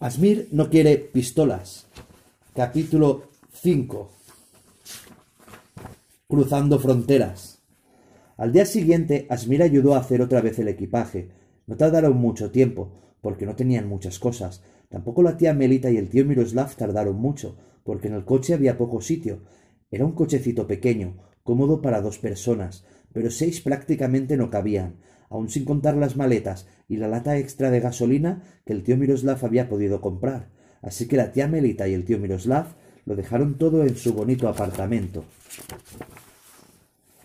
Asmir no quiere pistolas. Capítulo 5. Cruzando fronteras. Al día siguiente, Asmir ayudó a hacer otra vez el equipaje. No tardaron mucho tiempo, porque no tenían muchas cosas. Tampoco la tía Melita y el tío Miroslav tardaron mucho, porque en el coche había poco sitio. Era un cochecito pequeño, cómodo para dos personas, pero seis prácticamente no cabían aun sin contar las maletas y la lata extra de gasolina que el tío Miroslav había podido comprar. Así que la tía Melita y el tío Miroslav lo dejaron todo en su bonito apartamento.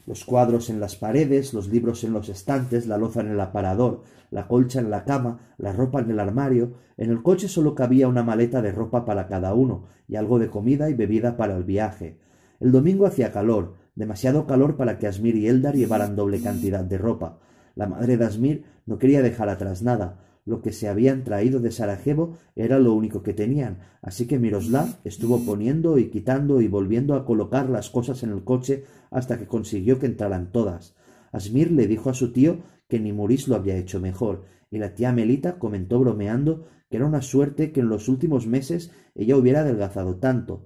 Los cuadros en las paredes, los libros en los estantes, la loza en el aparador, la colcha en la cama, la ropa en el armario. En el coche solo cabía una maleta de ropa para cada uno y algo de comida y bebida para el viaje. El domingo hacía calor, demasiado calor para que Asmir y Eldar llevaran doble cantidad de ropa. La madre de Asmir no quería dejar atrás nada. Lo que se habían traído de Sarajevo era lo único que tenían, así que Miroslav estuvo poniendo y quitando y volviendo a colocar las cosas en el coche hasta que consiguió que entraran todas. Asmir le dijo a su tío que ni Muris lo había hecho mejor, y la tía Melita comentó bromeando que era una suerte que en los últimos meses ella hubiera adelgazado tanto.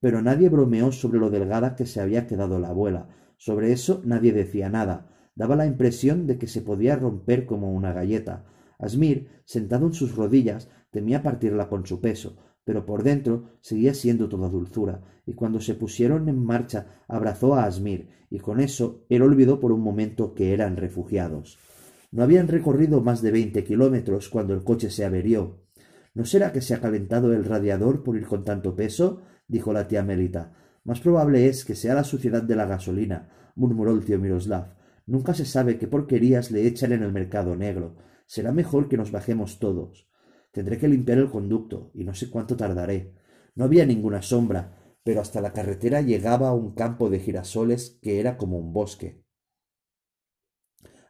Pero nadie bromeó sobre lo delgada que se había quedado la abuela. Sobre eso nadie decía nada daba la impresión de que se podía romper como una galleta. Asmir, sentado en sus rodillas, temía partirla con su peso, pero por dentro seguía siendo toda dulzura, y cuando se pusieron en marcha abrazó a Asmir, y con eso él olvidó por un momento que eran refugiados. No habían recorrido más de veinte kilómetros cuando el coche se averió. ¿No será que se ha calentado el radiador por ir con tanto peso? dijo la tía Melita. Más probable es que sea la suciedad de la gasolina, murmuró el tío Miroslav. Nunca se sabe qué porquerías le echan en el mercado negro. Será mejor que nos bajemos todos. Tendré que limpiar el conducto, y no sé cuánto tardaré. No había ninguna sombra, pero hasta la carretera llegaba a un campo de girasoles que era como un bosque.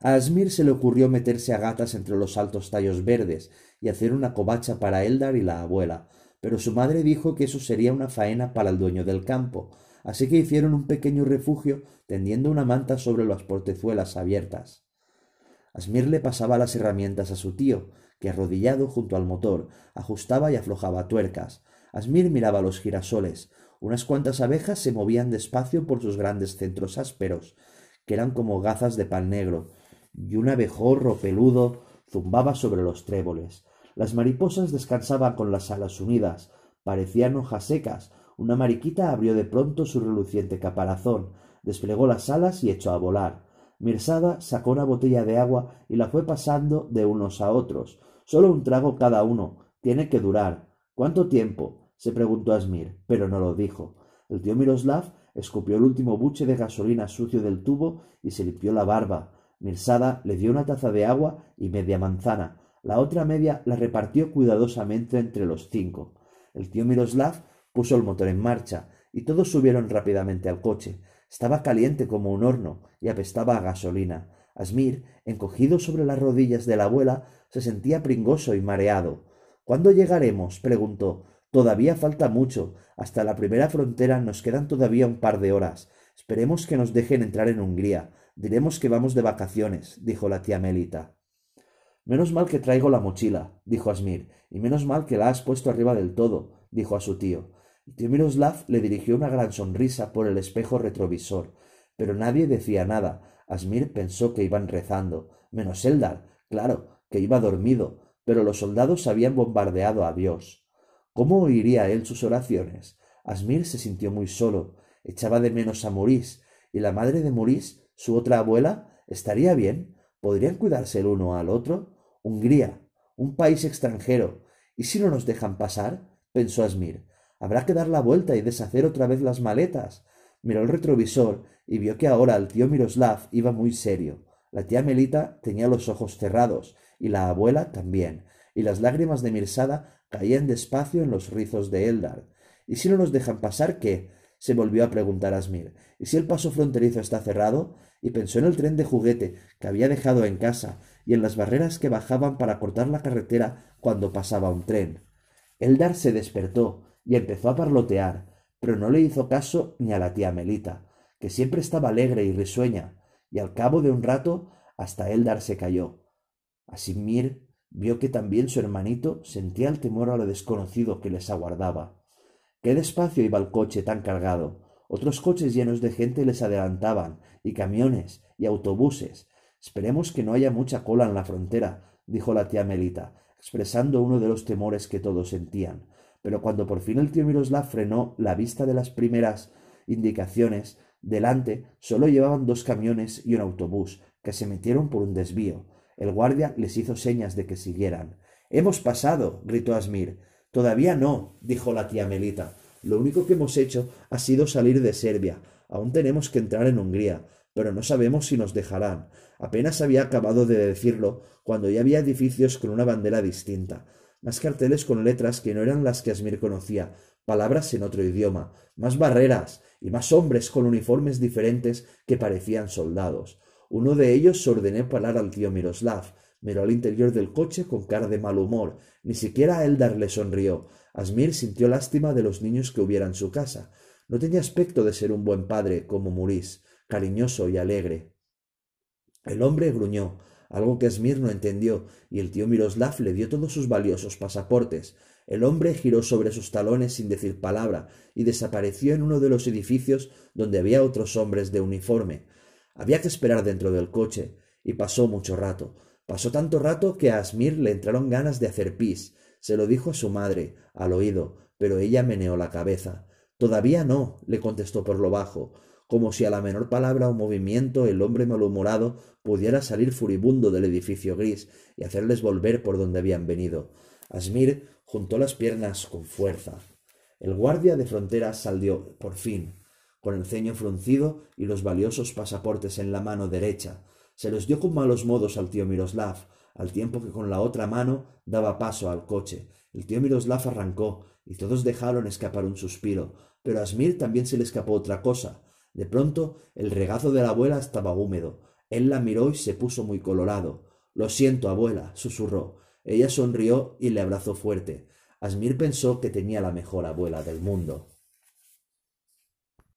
A Asmir se le ocurrió meterse a gatas entre los altos tallos verdes y hacer una cobacha para Eldar y la abuela, pero su madre dijo que eso sería una faena para el dueño del campo, así que hicieron un pequeño refugio tendiendo una manta sobre las portezuelas abiertas. Asmir le pasaba las herramientas a su tío, que arrodillado junto al motor ajustaba y aflojaba tuercas. Asmir miraba los girasoles. Unas cuantas abejas se movían despacio por sus grandes centros ásperos, que eran como gazas de pan negro, y un abejorro peludo zumbaba sobre los tréboles. Las mariposas descansaban con las alas unidas, parecían hojas secas. Una mariquita abrió de pronto su reluciente caparazón, desplegó las alas y echó a volar. Mirsada sacó una botella de agua y la fue pasando de unos a otros. Solo un trago cada uno. Tiene que durar. ¿Cuánto tiempo? se preguntó Asmir, pero no lo dijo. El tío Miroslav escupió el último buche de gasolina sucio del tubo y se limpió la barba. Mirsada le dio una taza de agua y media manzana. La otra media la repartió cuidadosamente entre los cinco. El tío Miroslav puso el motor en marcha, y todos subieron rápidamente al coche. Estaba caliente como un horno y apestaba a gasolina. Asmir, encogido sobre las rodillas de la abuela, se sentía pringoso y mareado. ¿Cuándo llegaremos? preguntó. Todavía falta mucho. Hasta la primera frontera nos quedan todavía un par de horas. Esperemos que nos dejen entrar en Hungría. Diremos que vamos de vacaciones, dijo la tía Melita. Menos mal que traigo la mochila, dijo Asmir, y menos mal que la has puesto arriba del todo, dijo a su tío. Miroslav le dirigió una gran sonrisa por el espejo retrovisor, pero nadie decía nada. Asmir pensó que iban rezando, menos Eldar, claro, que iba dormido, pero los soldados habían bombardeado a Dios. ¿Cómo oiría él sus oraciones? Asmir se sintió muy solo, echaba de menos a Maurice, y la madre de Maurice, su otra abuela, ¿estaría bien? ¿Podrían cuidarse el uno al otro? Hungría, un país extranjero. ¿Y si no nos dejan pasar? pensó Asmir. Habrá que dar la vuelta y deshacer otra vez las maletas. Miró el retrovisor y vio que ahora el tío Miroslav iba muy serio. La tía Melita tenía los ojos cerrados y la abuela también, y las lágrimas de Mirsada caían despacio en los rizos de Eldar. ¿Y si no nos dejan pasar qué? se volvió a preguntar a Asmir. ¿Y si el paso fronterizo está cerrado? Y pensó en el tren de juguete que había dejado en casa y en las barreras que bajaban para cortar la carretera cuando pasaba un tren. Eldar se despertó y empezó a parlotear, pero no le hizo caso ni a la tía Melita, que siempre estaba alegre y risueña, y al cabo de un rato hasta Eldar se cayó. Asimir vio que también su hermanito sentía el temor a lo desconocido que les aguardaba qué despacio iba el coche tan cargado otros coches llenos de gente les adelantaban y camiones y autobuses esperemos que no haya mucha cola en la frontera dijo la tía melita expresando uno de los temores que todos sentían pero cuando por fin el tío miroslav frenó la vista de las primeras indicaciones delante sólo llevaban dos camiones y un autobús que se metieron por un desvío el guardia les hizo señas de que siguieran hemos pasado gritó asmir Todavía no, dijo la tía Melita. Lo único que hemos hecho ha sido salir de Serbia. Aún tenemos que entrar en Hungría, pero no sabemos si nos dejarán. Apenas había acabado de decirlo cuando ya había edificios con una bandera distinta, más carteles con letras que no eran las que Asmir conocía, palabras en otro idioma, más barreras y más hombres con uniformes diferentes que parecían soldados. Uno de ellos ordené parar al tío Miroslav, Miró al interior del coche con cara de mal humor. Ni siquiera a Eldar le sonrió. Asmir sintió lástima de los niños que hubiera en su casa. No tenía aspecto de ser un buen padre como Muris, cariñoso y alegre. El hombre gruñó, algo que Asmir no entendió, y el tío Miroslav le dio todos sus valiosos pasaportes. El hombre giró sobre sus talones sin decir palabra y desapareció en uno de los edificios donde había otros hombres de uniforme. Había que esperar dentro del coche, y pasó mucho rato. Pasó tanto rato que a Asmir le entraron ganas de hacer pis. Se lo dijo a su madre, al oído, pero ella meneó la cabeza. Todavía no, le contestó por lo bajo, como si a la menor palabra o movimiento el hombre malhumorado pudiera salir furibundo del edificio gris y hacerles volver por donde habían venido. Asmir juntó las piernas con fuerza. El guardia de frontera salió, por fin, con el ceño fruncido y los valiosos pasaportes en la mano derecha. Se los dio con malos modos al tío Miroslav, al tiempo que con la otra mano daba paso al coche. El tío Miroslav arrancó, y todos dejaron escapar un suspiro, pero a Smir también se le escapó otra cosa. De pronto el regazo de la abuela estaba húmedo. Él la miró y se puso muy colorado. Lo siento, abuela, susurró. Ella sonrió y le abrazó fuerte. Asmir pensó que tenía la mejor abuela del mundo.